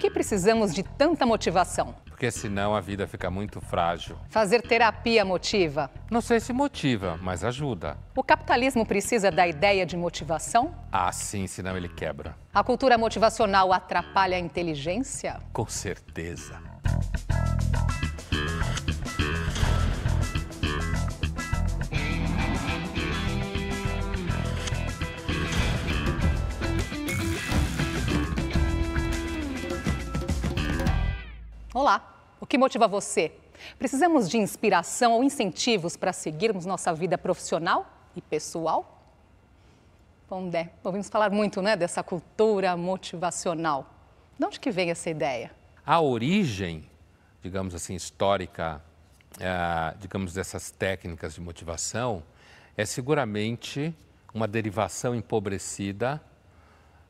que precisamos de tanta motivação? Porque senão a vida fica muito frágil. Fazer terapia motiva? Não sei se motiva, mas ajuda. O capitalismo precisa da ideia de motivação? Ah, sim, senão ele quebra. A cultura motivacional atrapalha a inteligência? Com certeza. Olá! O que motiva você? Precisamos de inspiração ou incentivos para seguirmos nossa vida profissional e pessoal? Pondé, ouvimos falar muito né, dessa cultura motivacional. De onde que vem essa ideia? A origem, digamos assim, histórica, é, digamos, dessas técnicas de motivação é seguramente uma derivação empobrecida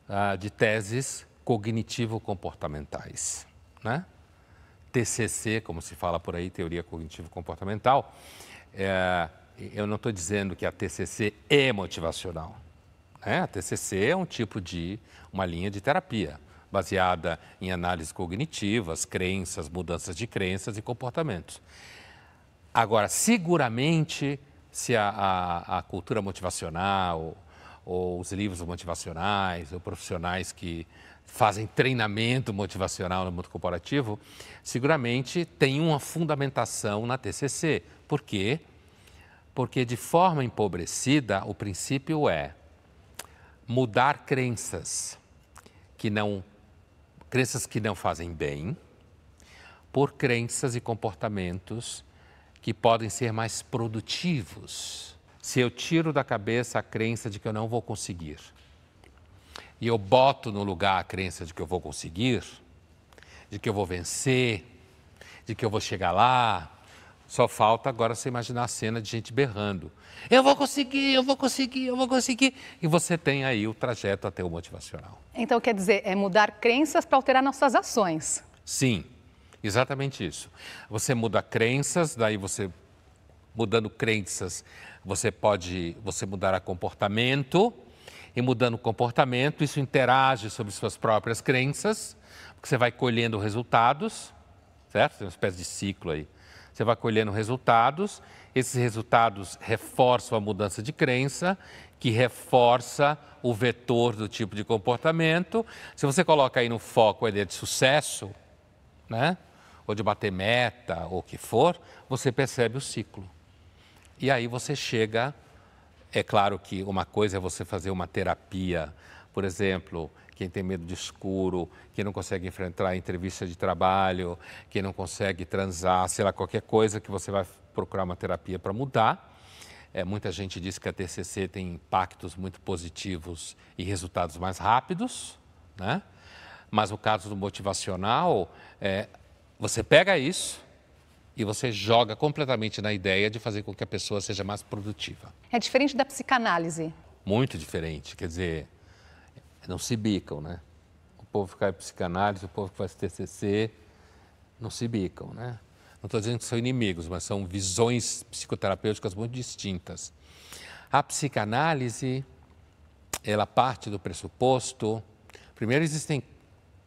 ah, de teses cognitivo-comportamentais, né? TCC, como se fala por aí, teoria cognitivo-comportamental, é, eu não estou dizendo que a TCC é motivacional. Né? A TCC é um tipo de, uma linha de terapia, baseada em análises cognitivas, crenças, mudanças de crenças e comportamentos. Agora, seguramente, se a, a, a cultura motivacional, ou os livros motivacionais, ou profissionais que fazem treinamento motivacional no mundo corporativo, seguramente tem uma fundamentação na TCC. Por quê? Porque de forma empobrecida, o princípio é mudar crenças que não crenças que não fazem bem por crenças e comportamentos que podem ser mais produtivos. Se eu tiro da cabeça a crença de que eu não vou conseguir, e eu boto no lugar a crença de que eu vou conseguir, de que eu vou vencer, de que eu vou chegar lá. Só falta agora você imaginar a cena de gente berrando. Eu vou conseguir, eu vou conseguir, eu vou conseguir. E você tem aí o trajeto até o motivacional. Então quer dizer, é mudar crenças para alterar nossas ações. Sim, exatamente isso. Você muda crenças, daí você mudando crenças, você pode, você mudará comportamento, e mudando o comportamento, isso interage sobre suas próprias crenças, porque você vai colhendo resultados, certo? Tem uma espécie de ciclo aí. Você vai colhendo resultados, esses resultados reforçam a mudança de crença, que reforça o vetor do tipo de comportamento. Se você coloca aí no foco a ideia de sucesso, né? ou de bater meta, ou o que for, você percebe o ciclo. E aí você chega é claro que uma coisa é você fazer uma terapia, por exemplo, quem tem medo de escuro, quem não consegue enfrentar entrevista de trabalho, quem não consegue transar, sei lá, qualquer coisa que você vai procurar uma terapia para mudar. É, muita gente diz que a TCC tem impactos muito positivos e resultados mais rápidos, né? Mas no caso do motivacional, é, você pega isso, e você joga completamente na ideia de fazer com que a pessoa seja mais produtiva. É diferente da psicanálise. Muito diferente, quer dizer, não se bicam, né? O povo que faz psicanálise, o povo que faz TCC, não se bicam, né? Não estou dizendo que são inimigos, mas são visões psicoterapêuticas muito distintas. A psicanálise, ela parte do pressuposto. Primeiro, existem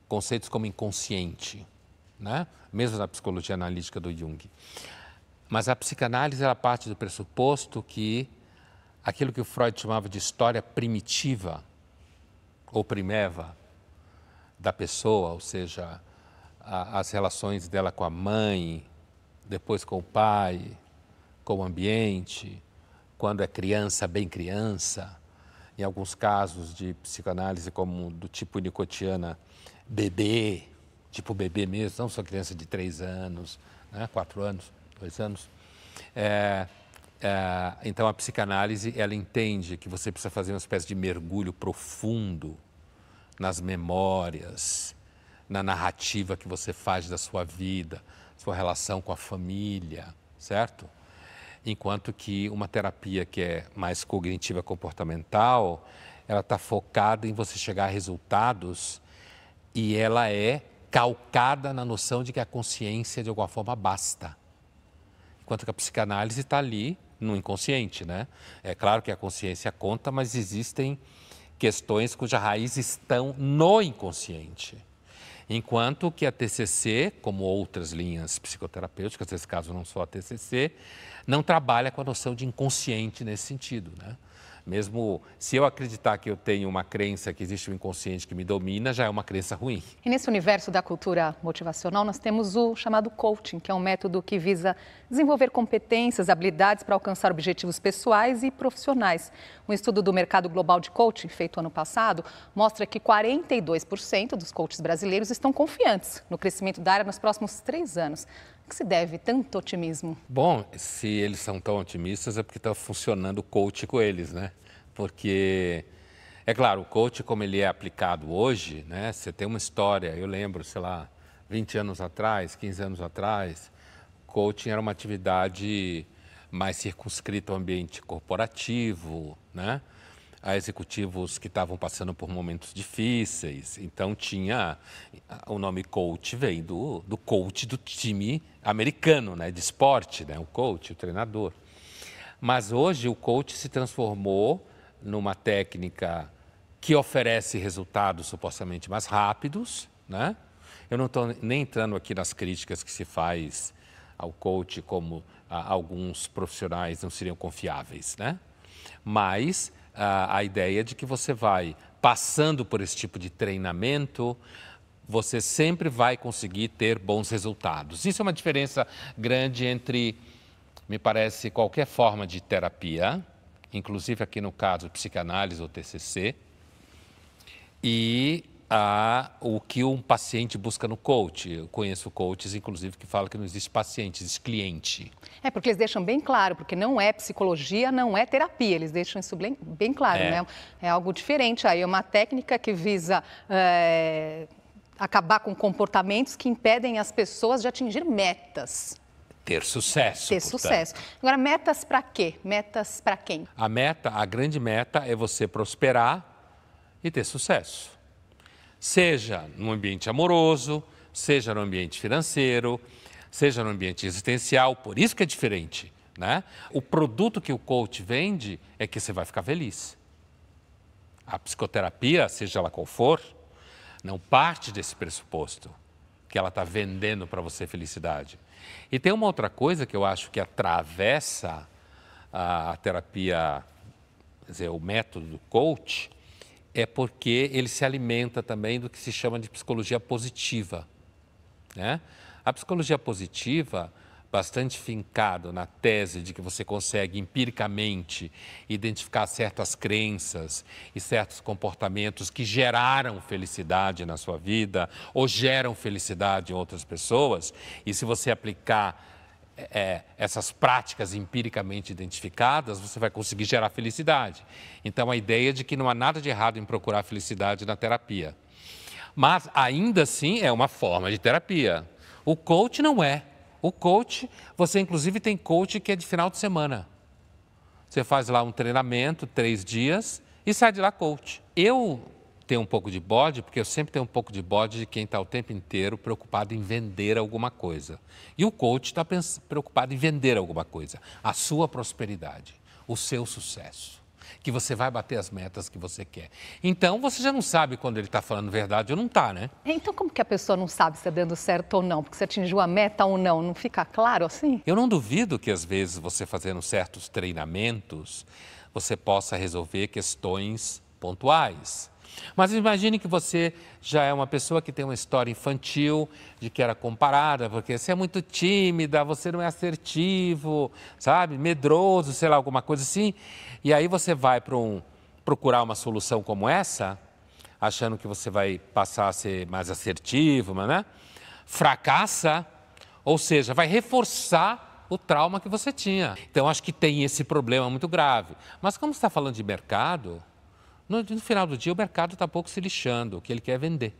conceitos como inconsciente né? mesmo na psicologia analítica do Jung. Mas a psicanálise ela parte do pressuposto que aquilo que o Freud chamava de história primitiva ou primeva da pessoa, ou seja, a, as relações dela com a mãe, depois com o pai, com o ambiente, quando é criança, bem criança, em alguns casos de psicanálise como do tipo nicotiana, bebê, tipo bebê mesmo, não só criança de três anos, né, anos, dois anos. É, é, então, a psicanálise, ela entende que você precisa fazer uma espécie de mergulho profundo nas memórias, na narrativa que você faz da sua vida, sua relação com a família, certo? Enquanto que uma terapia que é mais cognitiva comportamental, ela está focada em você chegar a resultados e ela é calcada na noção de que a consciência, de alguma forma, basta. Enquanto que a psicanálise está ali no inconsciente, né? É claro que a consciência conta, mas existem questões cuja raiz estão no inconsciente. Enquanto que a TCC, como outras linhas psicoterapêuticas, nesse caso não só a TCC, não trabalha com a noção de inconsciente nesse sentido. Né? Mesmo se eu acreditar que eu tenho uma crença que existe um inconsciente que me domina, já é uma crença ruim. E nesse universo da cultura motivacional, nós temos o chamado coaching, que é um método que visa desenvolver competências, habilidades para alcançar objetivos pessoais e profissionais. Um estudo do mercado global de coaching, feito ano passado, mostra que 42% dos coaches brasileiros estão confiantes no crescimento da área nos próximos três anos que se deve tanto otimismo? Bom, se eles são tão otimistas é porque está funcionando o coach com eles, né? Porque, é claro, o coach como ele é aplicado hoje, né? Você tem uma história, eu lembro, sei lá, 20 anos atrás, 15 anos atrás, coaching era uma atividade mais circunscrita ao ambiente corporativo, né? a executivos que estavam passando por momentos difíceis. Então tinha o nome coach vem do, do coach do time americano, né, de esporte, né, o coach, o treinador. Mas hoje o coach se transformou numa técnica que oferece resultados supostamente mais rápidos, né? Eu não estou nem entrando aqui nas críticas que se faz ao coach como a, alguns profissionais não seriam confiáveis, né? Mas a, a ideia de que você vai passando por esse tipo de treinamento, você sempre vai conseguir ter bons resultados. Isso é uma diferença grande entre, me parece, qualquer forma de terapia, inclusive aqui no caso psicanálise ou TCC, e a o que um paciente busca no coach. Eu conheço coaches, inclusive, que falam que não existe paciente, existe cliente. É, porque eles deixam bem claro, porque não é psicologia, não é terapia, eles deixam isso bem, bem claro, é. né? É algo diferente aí, é uma técnica que visa... É, acabar com comportamentos que impedem as pessoas de atingir metas. Ter sucesso. Ter portanto. sucesso. Agora, metas para quê? Metas para quem? A meta, a grande meta é você prosperar e ter sucesso seja no ambiente amoroso, seja no ambiente financeiro, seja no ambiente existencial, por isso que é diferente. Né? O produto que o coach vende é que você vai ficar feliz. A psicoterapia, seja ela qual for, não parte desse pressuposto que ela está vendendo para você felicidade. E tem uma outra coisa que eu acho que atravessa a, terapia, quer dizer, o método do coach, é porque ele se alimenta também do que se chama de psicologia positiva. Né? A psicologia positiva, bastante fincado na tese de que você consegue empiricamente identificar certas crenças e certos comportamentos que geraram felicidade na sua vida ou geram felicidade em outras pessoas, e se você aplicar é, essas práticas empiricamente identificadas, você vai conseguir gerar felicidade. Então, a ideia é de que não há nada de errado em procurar felicidade na terapia. Mas, ainda assim, é uma forma de terapia. O coach não é. O coach, você inclusive tem coach que é de final de semana. Você faz lá um treinamento, três dias, e sai de lá coach. Eu ter um pouco de bode, porque eu sempre tenho um pouco de bode de quem está o tempo inteiro preocupado em vender alguma coisa. E o coach está preocupado em vender alguma coisa. A sua prosperidade, o seu sucesso. Que você vai bater as metas que você quer. Então, você já não sabe quando ele está falando verdade ou não está, né? Então, como que a pessoa não sabe se está dando certo ou não? Porque você atingiu a meta ou não, não fica claro assim? Eu não duvido que, às vezes, você fazendo certos treinamentos, você possa resolver questões pontuais mas imagine que você já é uma pessoa que tem uma história infantil, de que era comparada, porque você é muito tímida, você não é assertivo, sabe? Medroso, sei lá, alguma coisa assim. E aí você vai para um, procurar uma solução como essa, achando que você vai passar a ser mais assertivo, é, né? Fracassa, ou seja, vai reforçar o trauma que você tinha. Então, acho que tem esse problema muito grave. Mas como está falando de mercado, no, no final do dia, o mercado está pouco se lixando, o que ele quer é vender.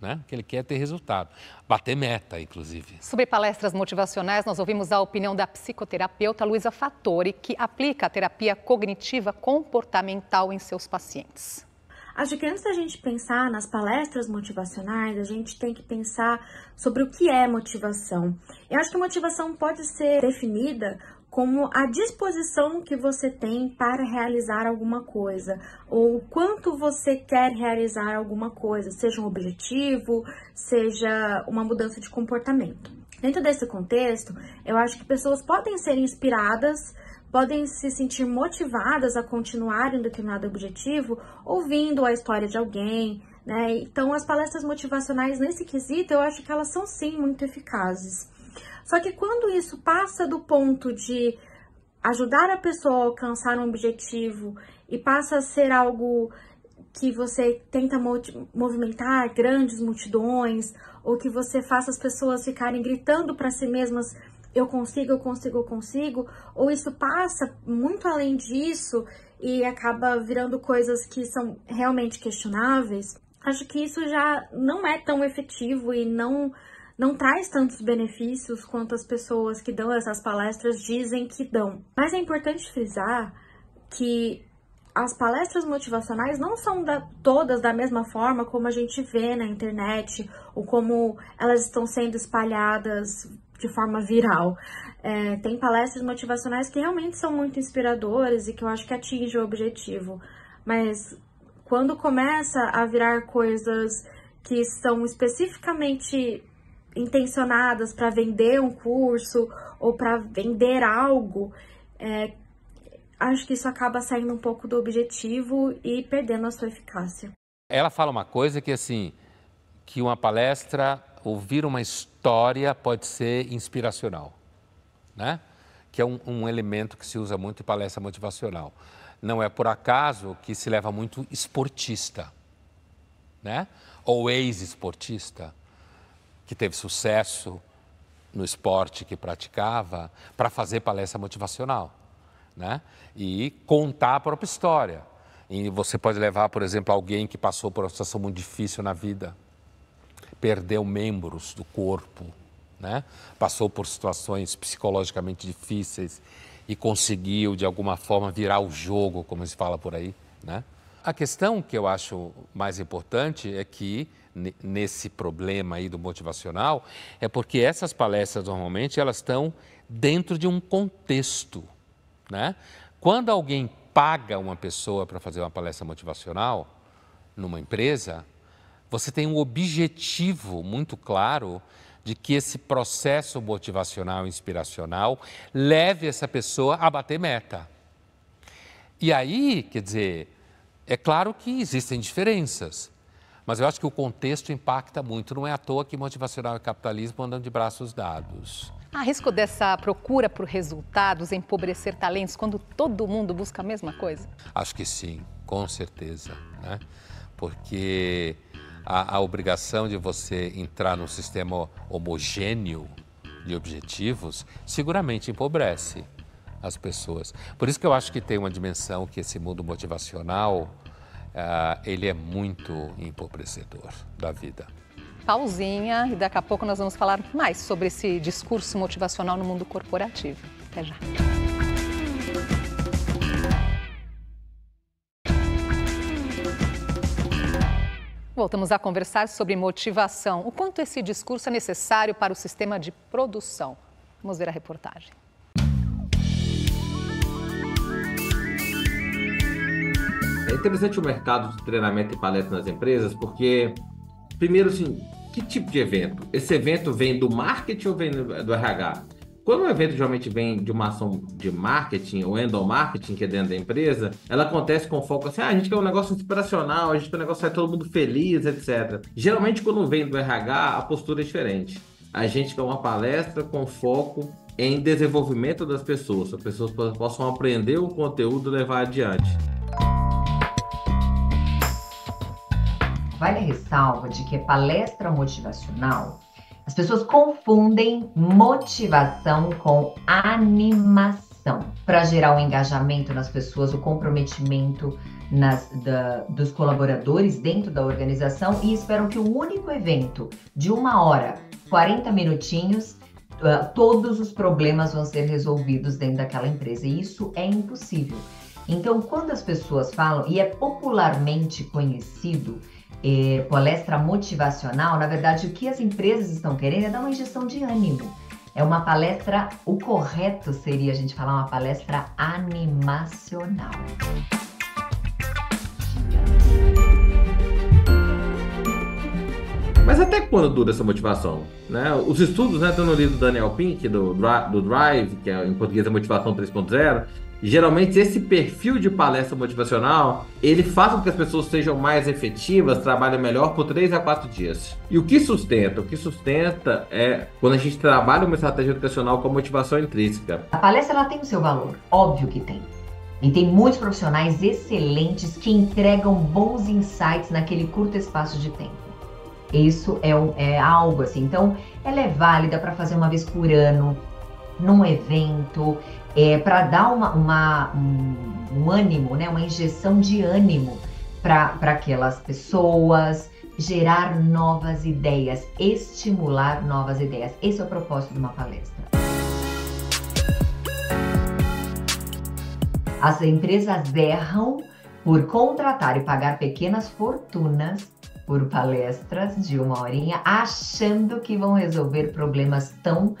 Né? Que ele quer é ter resultado, bater meta, inclusive. Sobre palestras motivacionais, nós ouvimos a opinião da psicoterapeuta Luísa Fattori, que aplica a terapia cognitiva comportamental em seus pacientes. Acho que antes da gente pensar nas palestras motivacionais, a gente tem que pensar sobre o que é motivação. Eu acho que motivação pode ser definida como a disposição que você tem para realizar alguma coisa, ou quanto você quer realizar alguma coisa, seja um objetivo, seja uma mudança de comportamento. Dentro desse contexto, eu acho que pessoas podem ser inspiradas, podem se sentir motivadas a continuar um determinado objetivo ouvindo a história de alguém, né? Então, as palestras motivacionais nesse quesito, eu acho que elas são sim muito eficazes. Só que quando isso passa do ponto de ajudar a pessoa a alcançar um objetivo e passa a ser algo que você tenta movimentar grandes multidões ou que você faça as pessoas ficarem gritando para si mesmas eu consigo, eu consigo, eu consigo, ou isso passa muito além disso e acaba virando coisas que são realmente questionáveis. Acho que isso já não é tão efetivo e não não traz tantos benefícios quanto as pessoas que dão essas palestras dizem que dão. Mas é importante frisar que as palestras motivacionais não são da, todas da mesma forma como a gente vê na internet ou como elas estão sendo espalhadas de forma viral. É, tem palestras motivacionais que realmente são muito inspiradoras e que eu acho que atingem o objetivo, mas quando começa a virar coisas que são especificamente intencionadas para vender um curso ou para vender algo, é, acho que isso acaba saindo um pouco do objetivo e perdendo a sua eficácia. Ela fala uma coisa que assim, que uma palestra, ouvir uma história pode ser inspiracional, né? Que é um, um elemento que se usa muito em palestra motivacional. Não é por acaso que se leva muito esportista, né? Ou ex-esportista que teve sucesso no esporte que praticava, para fazer palestra motivacional, né? E contar a própria história. E você pode levar, por exemplo, alguém que passou por uma situação muito difícil na vida, perdeu membros do corpo, né? Passou por situações psicologicamente difíceis e conseguiu de alguma forma virar o jogo, como se fala por aí, né? A questão que eu acho mais importante é que nesse problema aí do motivacional é porque essas palestras normalmente elas estão dentro de um contexto, né? Quando alguém paga uma pessoa para fazer uma palestra motivacional numa empresa, você tem um objetivo muito claro de que esse processo motivacional inspiracional leve essa pessoa a bater meta. E aí, quer dizer, é claro que existem diferenças. Mas eu acho que o contexto impacta muito. Não é à toa que motivacional e capitalismo andam de braços dados. Há risco dessa procura por resultados empobrecer talentos quando todo mundo busca a mesma coisa? Acho que sim, com certeza. Né? Porque a, a obrigação de você entrar num sistema homogêneo de objetivos seguramente empobrece as pessoas. Por isso que eu acho que tem uma dimensão que esse mundo motivacional uh, ele é muito empobrecedor da vida. Pausinha, e daqui a pouco nós vamos falar mais sobre esse discurso motivacional no mundo corporativo. Até já. Voltamos a conversar sobre motivação. O quanto esse discurso é necessário para o sistema de produção? Vamos ver a reportagem. É interessante o mercado de treinamento e palestra nas empresas, porque, primeiro, assim, que tipo de evento? Esse evento vem do marketing ou vem do RH? Quando um evento geralmente vem de uma ação de marketing ou endomarketing, que é dentro da empresa, ela acontece com foco assim: ah, a gente quer um negócio inspiracional, a gente quer um negócio que todo mundo feliz, etc. Geralmente, quando vem do RH, a postura é diferente. A gente quer uma palestra com foco em desenvolvimento das pessoas, as pessoas possam aprender o conteúdo e levar adiante. vale a ressalva de que é palestra motivacional, as pessoas confundem motivação com animação para gerar o um engajamento nas pessoas, o comprometimento nas, da, dos colaboradores dentro da organização e esperam que o único evento de uma hora, 40 minutinhos, ah, todos os problemas vão ser resolvidos dentro daquela empresa. E isso é impossível. Então, quando as pessoas falam, e é popularmente conhecido, é, palestra motivacional, na verdade, o que as empresas estão querendo é dar uma injeção de ânimo. É uma palestra, o correto seria a gente falar uma palestra animacional. Mas até quando dura essa motivação? Né? Os estudos, né, estão no li do Daniel Pink, do, do Drive, que é, em português é Motivação 3.0, geralmente esse perfil de palestra motivacional ele faz com que as pessoas sejam mais efetivas, trabalhem melhor por três a quatro dias. E o que sustenta? O que sustenta é quando a gente trabalha uma estratégia educacional com motivação intrínseca. A palestra ela tem o seu valor, óbvio que tem. E tem muitos profissionais excelentes que entregam bons insights naquele curto espaço de tempo. Isso é, um, é algo assim. Então, ela é válida para fazer uma vez por ano, num evento, é, para dar uma, uma um, um, ânimo, né, uma injeção de ânimo para aquelas pessoas, gerar novas ideias, estimular novas ideias. Esse é o propósito de uma palestra. As empresas erram por contratar e pagar pequenas fortunas por palestras de uma horinha, achando que vão resolver problemas tão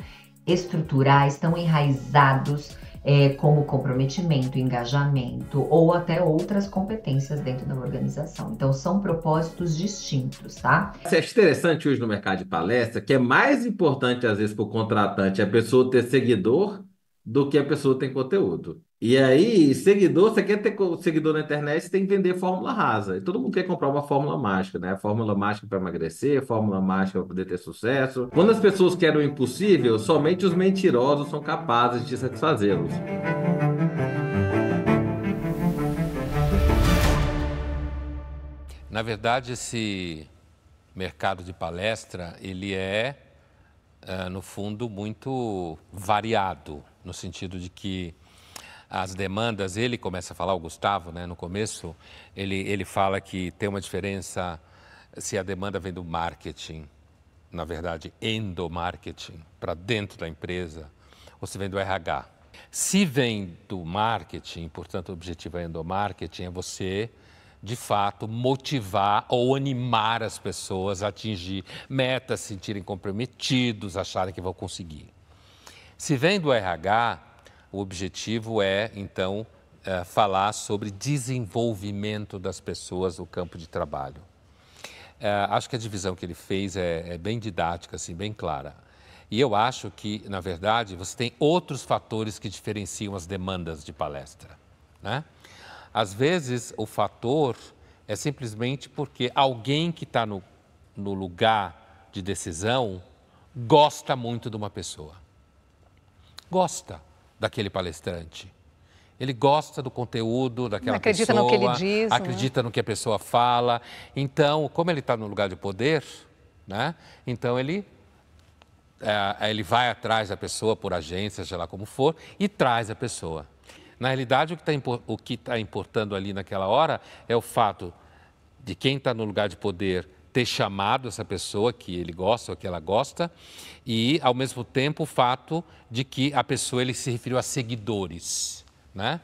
estruturais, tão enraizados é, como comprometimento, engajamento ou até outras competências dentro da organização. Então, são propósitos distintos, tá? Você é interessante hoje no mercado de palestra, que é mais importante, às vezes, para o contratante a pessoa ter seguidor do que a pessoa ter conteúdo. E aí, seguidor, você quer ter seguidor na internet, você tem que vender fórmula rasa. E todo mundo quer comprar uma fórmula mágica, né? Fórmula mágica para emagrecer, fórmula mágica para poder ter sucesso. Quando as pessoas querem o impossível, somente os mentirosos são capazes de satisfazê-los. Na verdade, esse mercado de palestra, ele é, eh, no fundo, muito variado, no sentido de que as demandas, ele começa a falar, o Gustavo, né, no começo, ele, ele fala que tem uma diferença se a demanda vem do marketing, na verdade, endomarketing, para dentro da empresa, ou se vem do RH. Se vem do marketing, portanto, o objetivo é endomarketing, é você, de fato, motivar ou animar as pessoas a atingir metas, se sentirem comprometidos, acharem que vão conseguir. Se vem do RH, o objetivo é, então, é, falar sobre desenvolvimento das pessoas no campo de trabalho. É, acho que a divisão que ele fez é, é bem didática, assim, bem clara. E eu acho que, na verdade, você tem outros fatores que diferenciam as demandas de palestra. Né? Às vezes, o fator é simplesmente porque alguém que está no, no lugar de decisão gosta muito de uma pessoa. Gosta daquele palestrante. Ele gosta do conteúdo daquela acredita pessoa. Acredita no que ele diz. Né? Acredita né? no que a pessoa fala. Então, como ele está no lugar de poder, né? Então ele é, é, ele vai atrás da pessoa por agência, seja lá como for, e traz a pessoa. Na realidade, o que está tá importando ali naquela hora é o fato de quem está no lugar de poder ter chamado essa pessoa que ele gosta ou que ela gosta, e ao mesmo tempo o fato de que a pessoa ele se referiu a seguidores, né?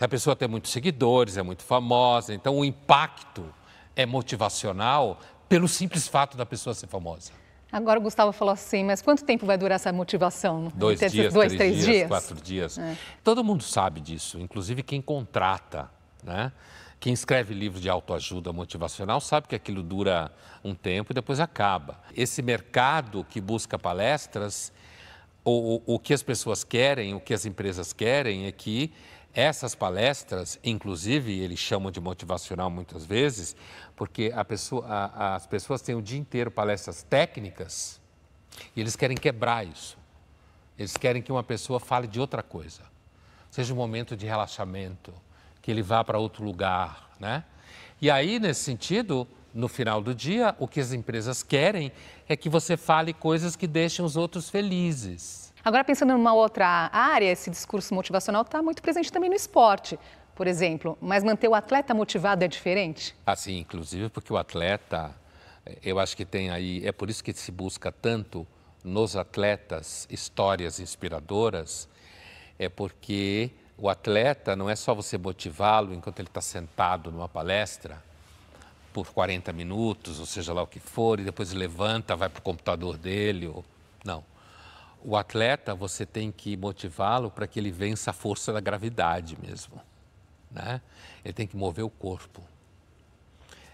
a pessoa tem muitos seguidores, é muito famosa, então o impacto é motivacional pelo simples fato da pessoa ser famosa. Agora o Gustavo falou assim, mas quanto tempo vai durar essa motivação? Dois Ter dias, dois, três, três dias, dias, quatro dias. É. Todo mundo sabe disso, inclusive quem contrata, né? Quem escreve livros de autoajuda motivacional sabe que aquilo dura um tempo e depois acaba. Esse mercado que busca palestras, o, o, o que as pessoas querem, o que as empresas querem é que essas palestras, inclusive, eles chamam de motivacional muitas vezes, porque pessoa, a, as pessoas têm o dia inteiro palestras técnicas e eles querem quebrar isso. Eles querem que uma pessoa fale de outra coisa, seja um momento de relaxamento, que ele vá para outro lugar, né? E aí, nesse sentido, no final do dia, o que as empresas querem é que você fale coisas que deixem os outros felizes. Agora, pensando numa outra área, esse discurso motivacional está muito presente também no esporte, por exemplo. Mas manter o atleta motivado é diferente? Assim, inclusive porque o atleta, eh, eu acho que tem aí, é por isso que se busca tanto nos atletas histórias inspiradoras, é porque o atleta não é só você motivá-lo enquanto ele está sentado numa palestra por 40 minutos, ou seja lá o que for, e depois levanta, vai para o computador dele. Ou... Não. O atleta, você tem que motivá-lo para que ele vença a força da gravidade mesmo. Né? Ele tem que mover o corpo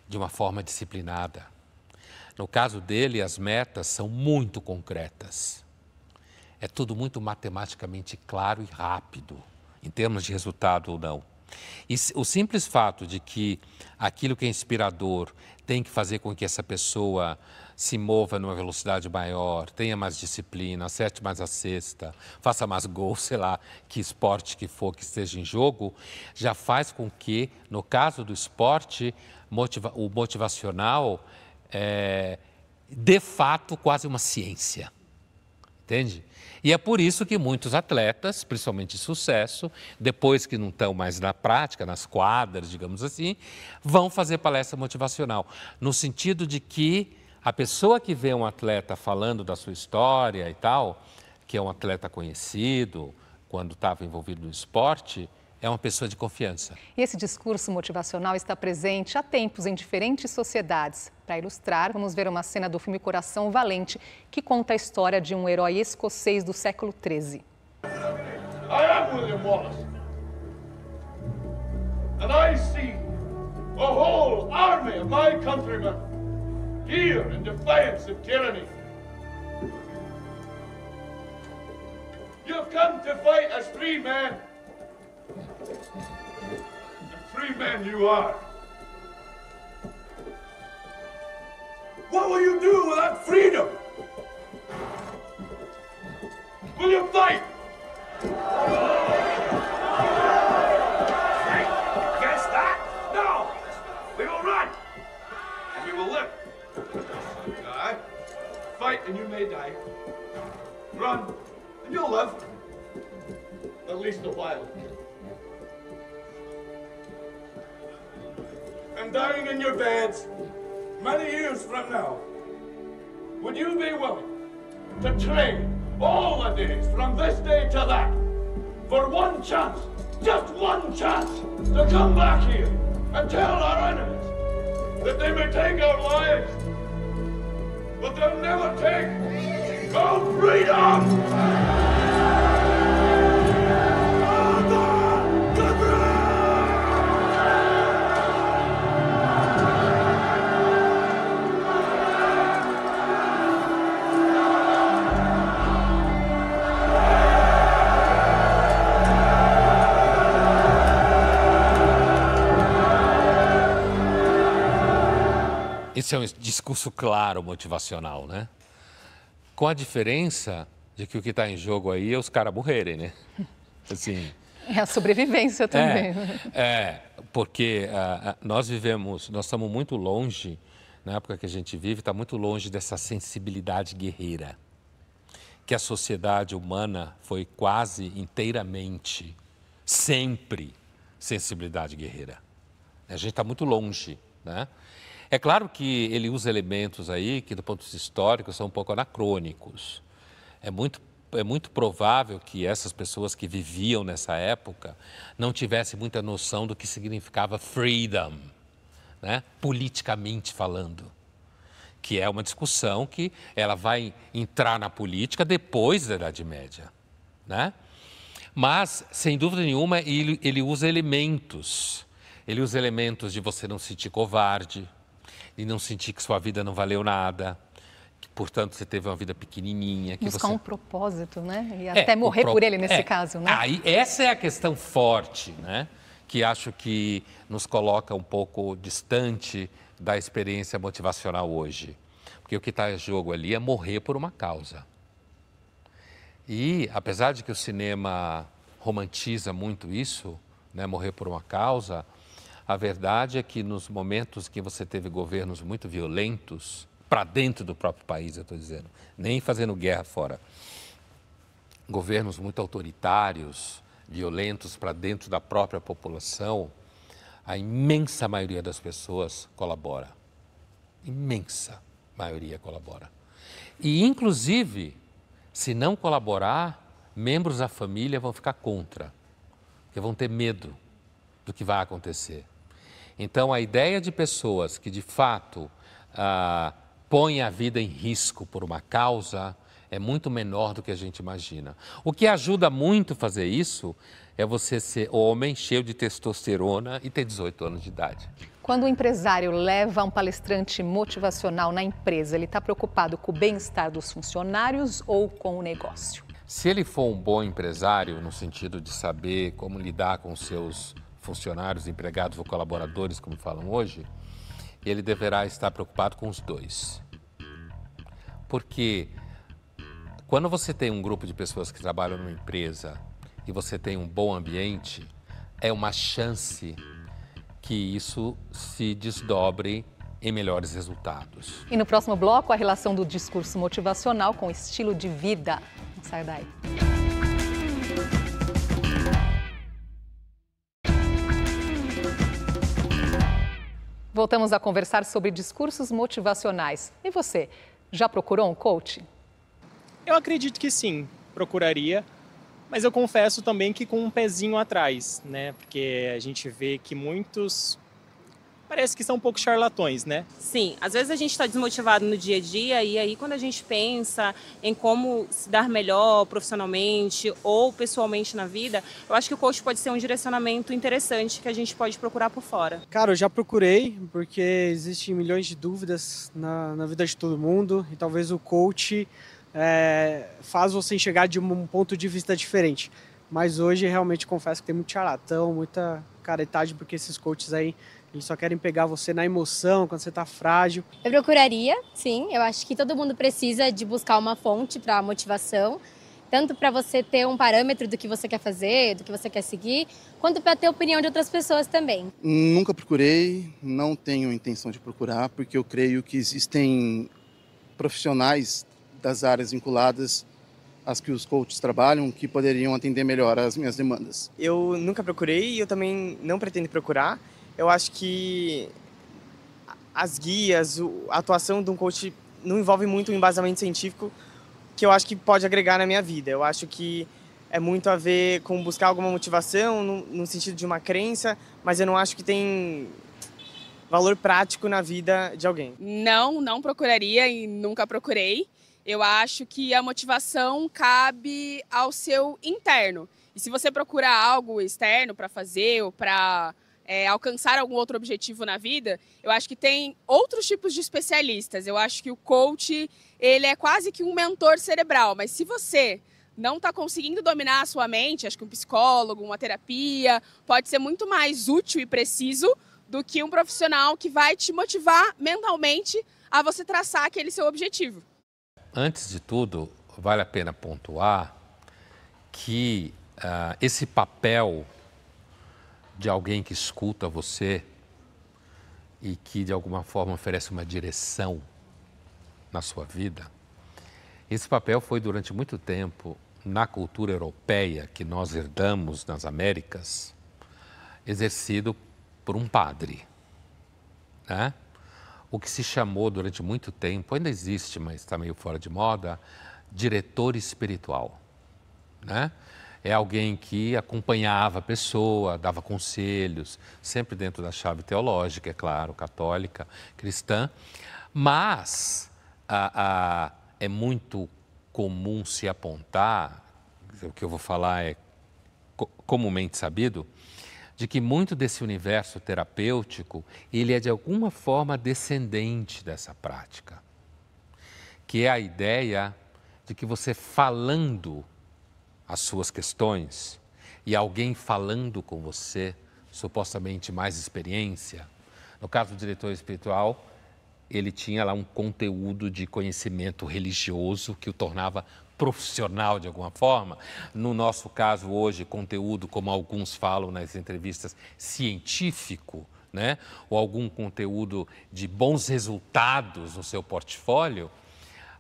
de uma forma disciplinada. No caso dele, as metas são muito concretas. É tudo muito matematicamente claro e rápido em termos de resultado ou não. E o simples fato de que aquilo que é inspirador tem que fazer com que essa pessoa se mova numa velocidade maior, tenha mais disciplina, acerte mais a cesta, faça mais gols, sei lá, que esporte que for que esteja em jogo, já faz com que, no caso do esporte, motiva o motivacional é, eh, de fato quase uma ciência. Entende? E é por isso que muitos atletas, principalmente de sucesso, depois que não estão mais na prática, nas quadras, digamos assim, vão fazer palestra motivacional. No sentido de que a pessoa que vê um atleta falando da sua história e tal, que é um atleta conhecido, quando estava envolvido no esporte, é uma pessoa de confiança. E Esse discurso motivacional está presente há tempos em diferentes sociedades. Para ilustrar, vamos ver uma cena do filme Coração Valente, que conta a história de um herói escocês do século XIII. Eu sou William Wallace. E eu vejo uma whole army of my countrymen here in defiance of tyranny. You've come to fight as free men. The free man you are. What will you do without freedom? Will you fight? Against that? No! We will run! And you will live. Die. Fight and you may die. Run and you'll live. At least a while. and dying in your beds many years from now, would you be willing to trade all the days from this day to that for one chance, just one chance, to come back here and tell our enemies that they may take our lives, but they'll never take our freedom! Esse é um discurso claro motivacional, né? Com a diferença de que o que está em jogo aí é os caras morrerem, né? Assim. É a sobrevivência também. É, é porque uh, nós vivemos, nós estamos muito longe, na época que a gente vive, está muito longe dessa sensibilidade guerreira que a sociedade humana foi quase inteiramente, sempre, sensibilidade guerreira. A gente está muito longe, né? É claro que ele usa elementos aí que, do ponto de vista histórico, são um pouco anacrônicos. É muito é muito provável que essas pessoas que viviam nessa época não tivessem muita noção do que significava freedom, né? politicamente falando. Que é uma discussão que ela vai entrar na política depois da Idade Média. Né? Mas, sem dúvida nenhuma, ele, ele usa elementos. Ele usa elementos de você não se sentir covarde, e não sentir que sua vida não valeu nada. Que, portanto, você teve uma vida pequenininha. Que Buscar você... um propósito, né? E é, até morrer pro... por ele nesse é. caso, né? Aí, essa é a questão forte, né? Que acho que nos coloca um pouco distante da experiência motivacional hoje. Porque o que está em jogo ali é morrer por uma causa. E, apesar de que o cinema romantiza muito isso, né, morrer por uma causa, a verdade é que nos momentos que você teve governos muito violentos, para dentro do próprio país, eu estou dizendo, nem fazendo guerra fora, governos muito autoritários, violentos para dentro da própria população, a imensa maioria das pessoas colabora. Imensa maioria colabora. E, inclusive, se não colaborar, membros da família vão ficar contra, porque vão ter medo do que vai acontecer. Então, a ideia de pessoas que de fato ah, põem a vida em risco por uma causa é muito menor do que a gente imagina. O que ajuda muito fazer isso é você ser homem cheio de testosterona e ter 18 anos de idade. Quando o empresário leva um palestrante motivacional na empresa, ele está preocupado com o bem-estar dos funcionários ou com o negócio? Se ele for um bom empresário, no sentido de saber como lidar com seus funcionários, empregados ou colaboradores, como falam hoje, ele deverá estar preocupado com os dois. Porque quando você tem um grupo de pessoas que trabalham numa empresa e você tem um bom ambiente, é uma chance que isso se desdobre em melhores resultados. E no próximo bloco, a relação do discurso motivacional com estilo de vida. Não saia daí. Voltamos a conversar sobre discursos motivacionais. E você, já procurou um coach? Eu acredito que sim, procuraria, mas eu confesso também que com um pezinho atrás, né? Porque a gente vê que muitos parece que são um pouco charlatões, né? Sim, às vezes a gente está desmotivado no dia a dia e aí quando a gente pensa em como se dar melhor profissionalmente ou pessoalmente na vida, eu acho que o coach pode ser um direcionamento interessante que a gente pode procurar por fora. Cara, eu já procurei porque existem milhões de dúvidas na, na vida de todo mundo e talvez o coach é, faz você enxergar de um ponto de vista diferente. Mas hoje realmente confesso que tem muito charlatão, muita caretagem, porque esses coaches aí eles só querem pegar você na emoção, quando você está frágil. Eu procuraria, sim. Eu acho que todo mundo precisa de buscar uma fonte para motivação, tanto para você ter um parâmetro do que você quer fazer, do que você quer seguir, quanto para ter opinião de outras pessoas também. Nunca procurei, não tenho intenção de procurar, porque eu creio que existem profissionais das áreas vinculadas as que os coaches trabalham que poderiam atender melhor as minhas demandas? Eu nunca procurei e eu também não pretendo procurar eu acho que as guias, a atuação de um coach não envolve muito um embasamento científico que eu acho que pode agregar na minha vida. Eu acho que é muito a ver com buscar alguma motivação no, no sentido de uma crença, mas eu não acho que tem valor prático na vida de alguém. Não, não procuraria e nunca procurei. Eu acho que a motivação cabe ao seu interno. E se você procura algo externo para fazer ou para é, alcançar algum outro objetivo na vida, eu acho que tem outros tipos de especialistas. Eu acho que o coach, ele é quase que um mentor cerebral, mas se você não está conseguindo dominar a sua mente, acho que um psicólogo, uma terapia, pode ser muito mais útil e preciso do que um profissional que vai te motivar mentalmente a você traçar aquele seu objetivo. Antes de tudo, vale a pena pontuar que uh, esse papel de alguém que escuta você e que de alguma forma oferece uma direção na sua vida. Esse papel foi durante muito tempo na cultura europeia que nós herdamos nas Américas, exercido por um padre, né? O que se chamou durante muito tempo, ainda existe, mas está meio fora de moda, diretor espiritual, né? é alguém que acompanhava a pessoa, dava conselhos, sempre dentro da chave teológica, é claro, católica, cristã. Mas a, a, é muito comum se apontar, o que eu vou falar é co comumente sabido, de que muito desse universo terapêutico ele é de alguma forma descendente dessa prática, que é a ideia de que você falando as suas questões e alguém falando com você, supostamente mais experiência. No caso do diretor espiritual, ele tinha lá um conteúdo de conhecimento religioso que o tornava profissional de alguma forma. No nosso caso hoje, conteúdo, como alguns falam nas entrevistas, científico, né? ou algum conteúdo de bons resultados no seu portfólio,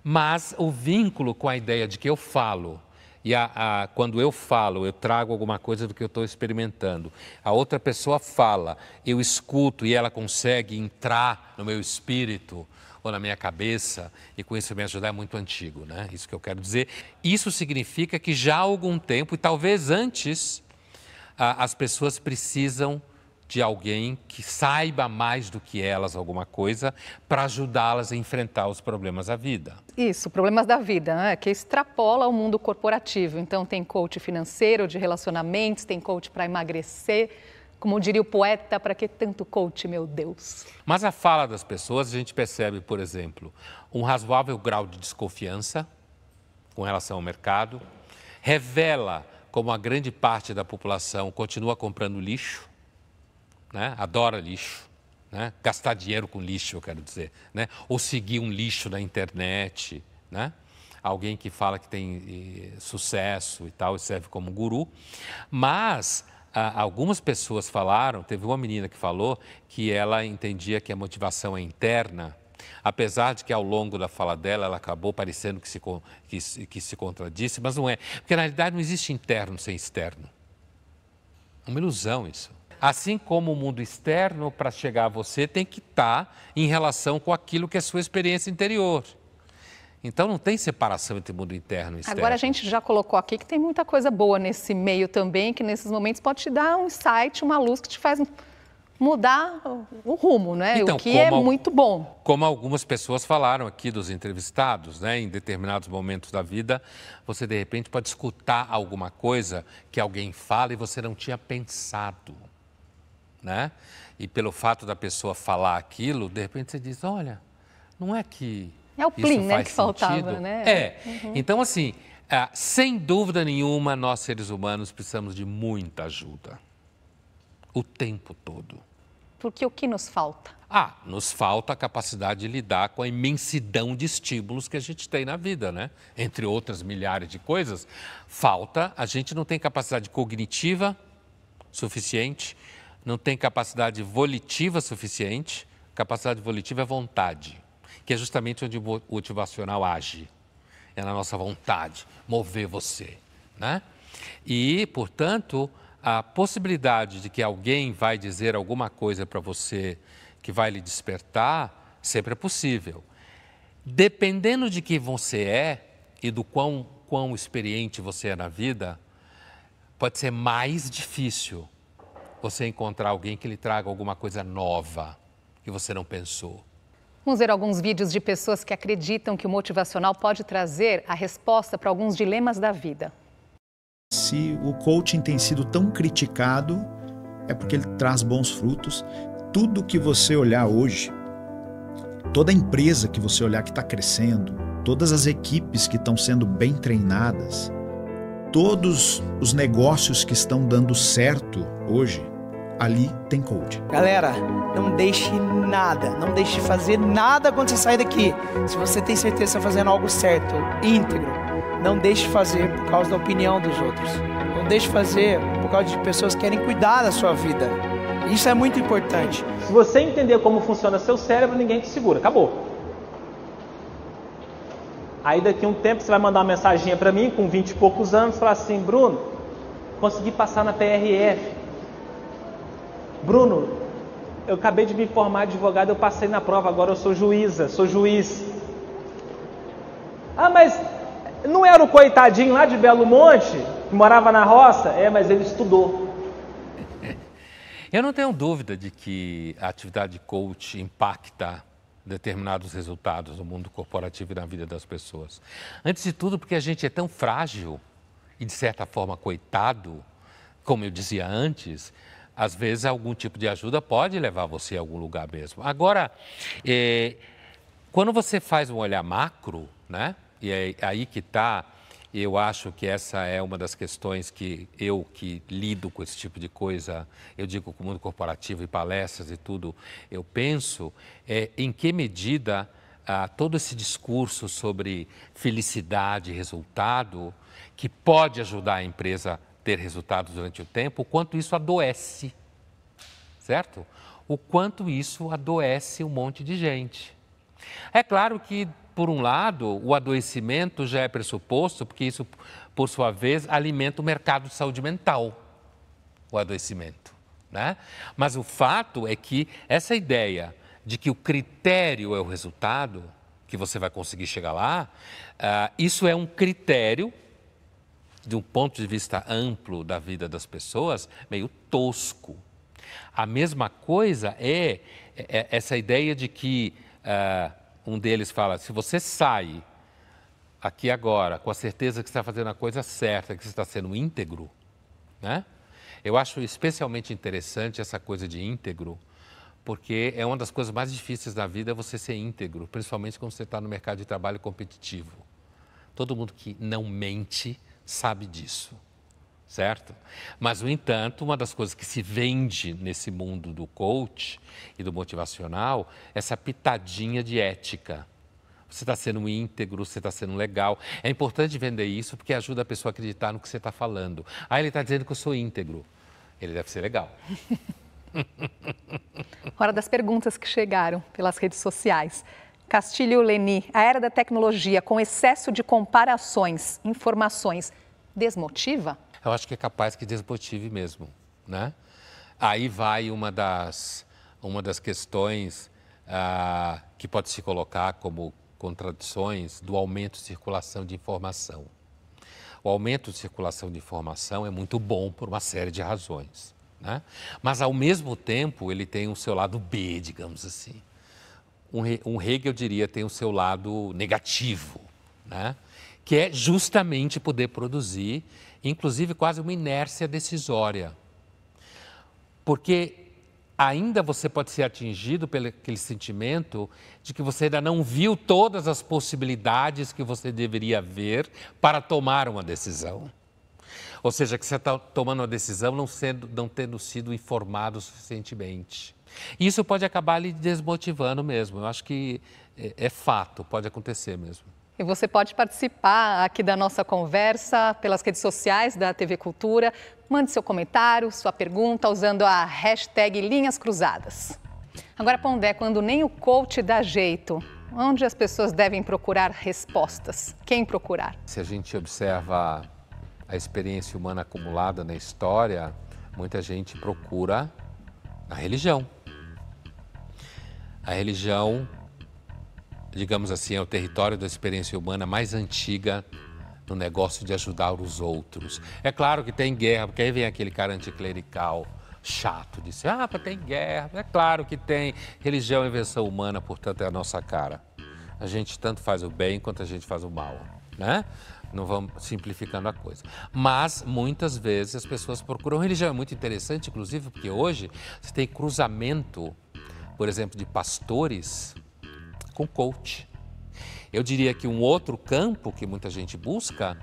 mas o vínculo com a ideia de que eu falo e a, a, quando eu falo, eu trago alguma coisa do que eu estou experimentando. A outra pessoa fala, eu escuto e ela consegue entrar no meu espírito ou na minha cabeça e com isso me ajudar é muito antigo, né? Isso que eu quero dizer. Isso significa que já há algum tempo, e talvez antes, as pessoas precisam de alguém que saiba mais do que elas alguma coisa para ajudá-las a enfrentar os problemas da vida. Isso, problemas da vida, né? que extrapola o mundo corporativo. Então, tem coach financeiro, de relacionamentos, tem coach para emagrecer. Como diria o poeta, para que tanto coach, meu Deus? Mas a fala das pessoas, a gente percebe, por exemplo, um razoável grau de desconfiança com relação ao mercado, revela como a grande parte da população continua comprando lixo né? adora lixo. Né? Gastar dinheiro com lixo, eu quero dizer. Né? Ou seguir um lixo na internet. Né? Alguém que fala que tem eh, sucesso e tal, e serve como guru. Mas ah, algumas pessoas falaram, teve uma menina que falou que ela entendia que a motivação é interna, apesar de que ao longo da fala dela ela acabou parecendo que se, que, que se contradisse, mas não é. Porque na realidade não existe interno sem externo. É uma ilusão isso assim como o mundo externo, para chegar a você, tem que estar tá em relação com aquilo que é sua experiência interior. Então não tem separação entre mundo interno e externo. Agora a gente já colocou aqui que tem muita coisa boa nesse meio também, que nesses momentos pode te dar um insight, uma luz que te faz mudar o rumo, né? Então, o que é al... muito bom. Como algumas pessoas falaram aqui dos entrevistados, né? Em determinados momentos da vida, você de repente pode escutar alguma coisa que alguém fala e você não tinha pensado né? E pelo fato da pessoa falar aquilo, de repente você diz, olha, não é que é o plim, né, que sentido. faltava, né? É. Uhum. Então, assim, ah, sem dúvida nenhuma, nós seres humanos precisamos de muita ajuda. O tempo todo. Porque o que nos falta? Ah, nos falta a capacidade de lidar com a imensidão de estímulos que a gente tem na vida, né? Entre outras milhares de coisas, falta, a gente não tem capacidade cognitiva suficiente, não tem capacidade volitiva suficiente. Capacidade volitiva é vontade, que é justamente onde o motivacional age. É na nossa vontade, mover você. Né? E, portanto, a possibilidade de que alguém vai dizer alguma coisa para você que vai lhe despertar sempre é possível. Dependendo de quem você é e do quão, quão experiente você é na vida, pode ser mais difícil você encontrar alguém que lhe traga alguma coisa nova que você não pensou. Vamos ver alguns vídeos de pessoas que acreditam que o motivacional pode trazer a resposta para alguns dilemas da vida. Se o coaching tem sido tão criticado, é porque ele traz bons frutos. Tudo que você olhar hoje, toda empresa que você olhar que está crescendo, todas as equipes que estão sendo bem treinadas, todos os negócios que estão dando certo hoje, ali tem cold. Galera, não deixe nada, não deixe fazer nada quando você sair daqui. Se você tem certeza de tá fazendo algo certo, íntegro, não deixe fazer por causa da opinião dos outros. Não deixe fazer por causa de pessoas que querem cuidar da sua vida. Isso é muito importante. Se você entender como funciona seu cérebro, ninguém te segura. Acabou. Aí daqui a um tempo você vai mandar uma mensagem para mim com 20 e poucos anos, falar assim, Bruno, consegui passar na PRF. Bruno, eu acabei de me formar advogado, eu passei na prova, agora eu sou juíza, sou juiz. Ah, mas não era o coitadinho lá de Belo Monte, que morava na roça? É, mas ele estudou. Eu não tenho dúvida de que a atividade de coach impacta determinados resultados no mundo corporativo e na vida das pessoas. Antes de tudo, porque a gente é tão frágil e, de certa forma, coitado, como eu dizia antes, às vezes algum tipo de ajuda pode levar você a algum lugar mesmo. Agora, é, quando você faz um olhar macro, né? E é aí que está, eu acho que essa é uma das questões que eu que lido com esse tipo de coisa, eu digo com o mundo corporativo e palestras e tudo, eu penso é, em que medida ah, todo esse discurso sobre felicidade e resultado, que pode ajudar a empresa a ter resultados durante o tempo, o quanto isso adoece certo? O quanto isso adoece um monte de gente. É claro que, por um lado, o adoecimento já é pressuposto, porque isso, por sua vez, alimenta o mercado de saúde mental, o adoecimento. Né? Mas o fato é que essa ideia de que o critério é o resultado, que você vai conseguir chegar lá, uh, isso é um critério, de um ponto de vista amplo da vida das pessoas, meio tosco. A mesma coisa é, é, é, essa ideia de que uh, um deles fala: se você sai aqui agora com a certeza que está fazendo a coisa certa, que você está sendo íntegro, né? Eu acho especialmente interessante essa coisa de íntegro, porque é uma das coisas mais difíceis da vida você ser íntegro, principalmente quando você está no mercado de trabalho competitivo. Todo mundo que não mente sabe disso certo? Mas, no entanto, uma das coisas que se vende nesse mundo do coach e do motivacional é essa pitadinha de ética. Você está sendo íntegro, você está sendo legal. É importante vender isso porque ajuda a pessoa a acreditar no que você está falando. Ah, ele está dizendo que eu sou íntegro. Ele deve ser legal. Hora das perguntas que chegaram pelas redes sociais. Castilho Leni, a era da tecnologia com excesso de comparações, informações, desmotiva? eu acho que é capaz que desmotive mesmo, né? Aí vai uma das, uma das questões ah, que pode se colocar como contradições do aumento de circulação de informação. O aumento de circulação de informação é muito bom por uma série de razões, né? Mas, ao mesmo tempo, ele tem o seu lado B, digamos assim. Um, um Hegel, eu diria, tem o seu lado negativo, né? que é justamente poder produzir, inclusive quase uma inércia decisória. Porque ainda você pode ser atingido pelo aquele sentimento de que você ainda não viu todas as possibilidades que você deveria ver para tomar uma decisão. Ou seja, que você está tomando uma decisão não, sendo, não tendo sido informado suficientemente. Isso pode acabar lhe desmotivando mesmo. Eu acho que é, é fato, pode acontecer mesmo. E você pode participar aqui da nossa conversa pelas redes sociais da TV Cultura. Mande seu comentário, sua pergunta usando a hashtag Linhas Cruzadas. Agora, Pondé, quando nem o coach dá jeito, onde as pessoas devem procurar respostas? Quem procurar? Se a gente observa a experiência humana acumulada na história, muita gente procura a religião. A religião digamos assim, é o território da experiência humana mais antiga no negócio de ajudar os outros. É claro que tem guerra, porque aí vem aquele cara anticlerical chato, disse, ah, tem guerra, é claro que tem, religião é invenção humana, portanto é a nossa cara. A gente tanto faz o bem quanto a gente faz o mal, né? Não vamos simplificando a coisa. Mas muitas vezes as pessoas procuram religião. É muito interessante, inclusive, porque hoje você tem cruzamento, por exemplo, de pastores com coach. Eu diria que um outro campo que muita gente busca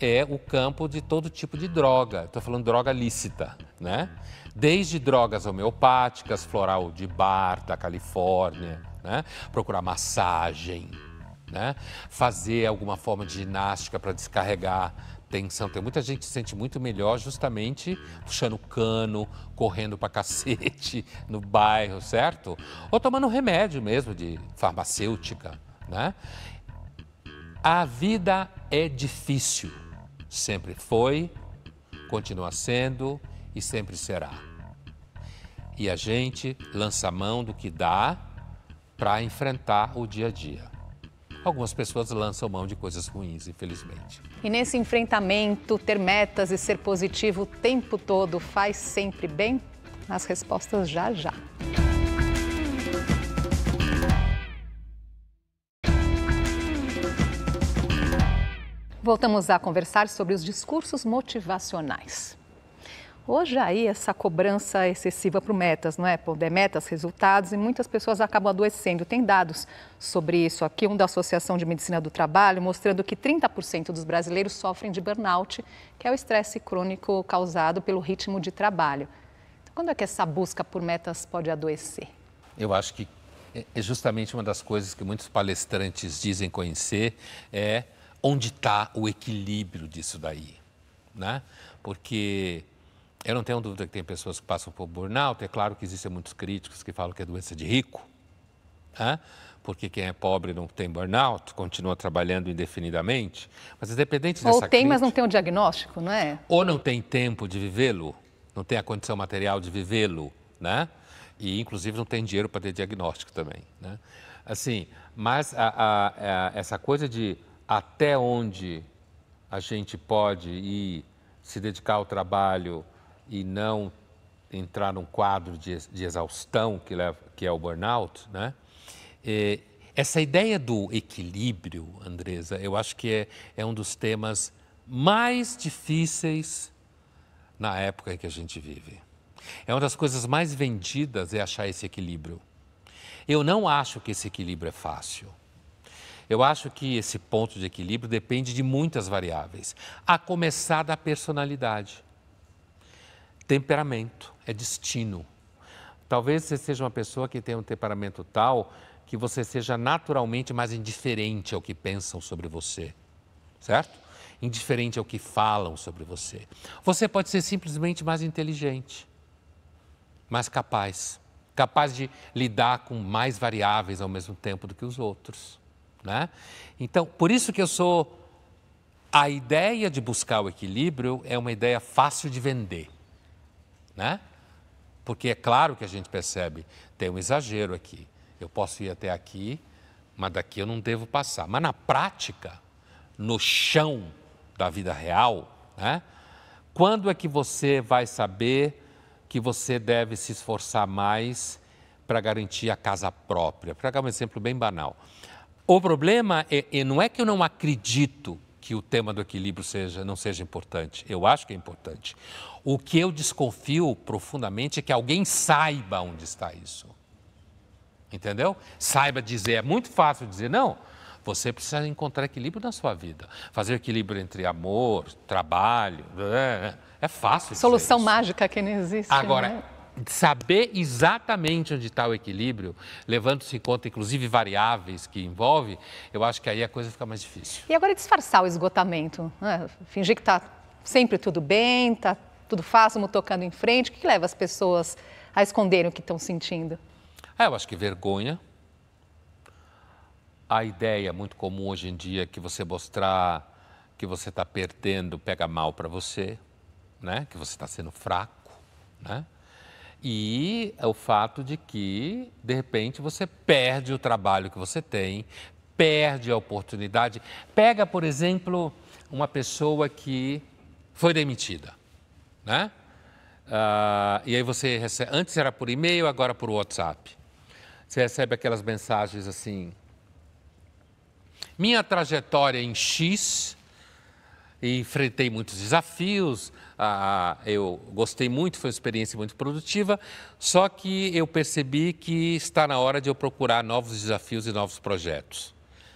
é o campo de todo tipo de droga. Estou falando droga lícita, né? Desde drogas homeopáticas, floral de bar da Califórnia, né? procurar massagem, né? fazer alguma forma de ginástica para descarregar tensão. Tem muita gente que se sente muito melhor justamente puxando cano, correndo pra cacete no bairro, certo? Ou tomando remédio mesmo de farmacêutica, né? A vida é difícil. Sempre foi, continua sendo e sempre será. E a gente lança a mão do que dá para enfrentar o dia a dia algumas pessoas lançam mão de coisas ruins, infelizmente. E nesse enfrentamento, ter metas e ser positivo o tempo todo faz sempre bem? As respostas já já. Voltamos a conversar sobre os discursos motivacionais. Hoje aí essa cobrança excessiva para metas, não é? Por metas, resultados e muitas pessoas acabam adoecendo. Tem dados sobre isso aqui, um da Associação de Medicina do Trabalho, mostrando que 30% dos brasileiros sofrem de burnout, que é o estresse crônico causado pelo ritmo de trabalho. Então, quando é que essa busca por metas pode adoecer? Eu acho que é justamente uma das coisas que muitos palestrantes dizem conhecer é onde está o equilíbrio disso daí, né? Porque eu não tenho dúvida que tem pessoas que passam por burnout. É claro que existem muitos críticos que falam que é doença de rico, né? porque quem é pobre não tem burnout, continua trabalhando indefinidamente. Mas independente dessa Ou tem, crítica, mas não tem o um diagnóstico, não é? Ou não tem tempo de vivê-lo, não tem a condição material de vivê-lo, né? E, inclusive, não tem dinheiro para ter diagnóstico também, né? Assim, mas a, a, a, essa coisa de até onde a gente pode ir, se dedicar ao trabalho e não entrar num quadro de, de exaustão que, leva, que é o burnout, né? E, essa ideia do equilíbrio, Andresa, eu acho que é, é um dos temas mais difíceis na época em que a gente vive. É uma das coisas mais vendidas é achar esse equilíbrio. Eu não acho que esse equilíbrio é fácil. Eu acho que esse ponto de equilíbrio depende de muitas variáveis, a começar da personalidade. Temperamento é destino. Talvez você seja uma pessoa que tenha um temperamento tal que você seja naturalmente mais indiferente ao que pensam sobre você, certo? Indiferente ao que falam sobre você. Você pode ser simplesmente mais inteligente, mais capaz, capaz de lidar com mais variáveis ao mesmo tempo do que os outros, né? Então, por isso que eu sou a ideia de buscar o equilíbrio é uma ideia fácil de vender né? Porque é claro que a gente percebe, tem um exagero aqui. Eu posso ir até aqui, mas daqui eu não devo passar. Mas na prática, no chão da vida real, né? Quando é que você vai saber que você deve se esforçar mais para garantir a casa própria? Para dar um exemplo bem banal. O problema é, é, não é que eu não acredito que o tema do equilíbrio seja, não seja importante. Eu acho que é importante. O que eu desconfio profundamente é que alguém saiba onde está isso. Entendeu? Saiba dizer. É muito fácil dizer, não. Você precisa encontrar equilíbrio na sua vida. Fazer equilíbrio entre amor, trabalho. É, é fácil. Solução mágica que não existe. Agora, né? saber exatamente onde está o equilíbrio, levando-se em conta, inclusive, variáveis que envolve, eu acho que aí a coisa fica mais difícil. E agora disfarçar o esgotamento, né? fingir que está sempre tudo bem, está tudo fácil, tocando em frente, o que, leva as pessoas a esconderem o que estão sentindo? É, eu acho que vergonha. A ideia muito comum hoje em dia é que você mostrar que você está perdendo pega mal para você, né? Que você está sendo fraco, né? E é o fato de que, de repente, você perde o trabalho que você tem, perde a oportunidade. Pega, por exemplo, uma pessoa que foi demitida, né? Ah, e aí você recebe, antes era por e-mail, agora por WhatsApp. Você recebe aquelas mensagens assim: minha trajetória em X e enfrentei muitos desafios. Ah, eu gostei muito, foi uma experiência muito produtiva. Só que eu percebi que está na hora de eu procurar novos desafios e novos projetos.